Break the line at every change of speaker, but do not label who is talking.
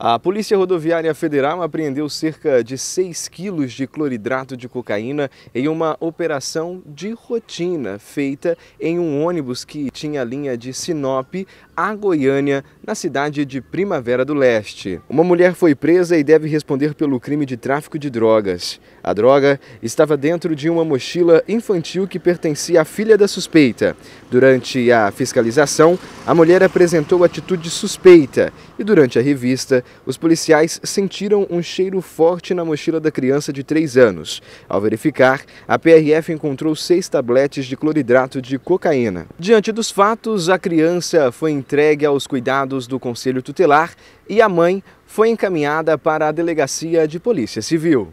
A Polícia Rodoviária Federal apreendeu cerca de 6 quilos de cloridrato de cocaína em uma operação de rotina feita em um ônibus que tinha linha de Sinop a Goiânia, na cidade de Primavera do Leste. Uma mulher foi presa e deve responder pelo crime de tráfico de drogas. A droga estava dentro de uma mochila infantil que pertencia à filha da suspeita. Durante a fiscalização, a mulher apresentou atitude suspeita e, durante a revista, os policiais sentiram um cheiro forte na mochila da criança de 3 anos. Ao verificar, a PRF encontrou seis tabletes de cloridrato de cocaína. Diante dos fatos, a criança foi entregue aos cuidados do Conselho Tutelar e a mãe foi encaminhada para a Delegacia de Polícia Civil.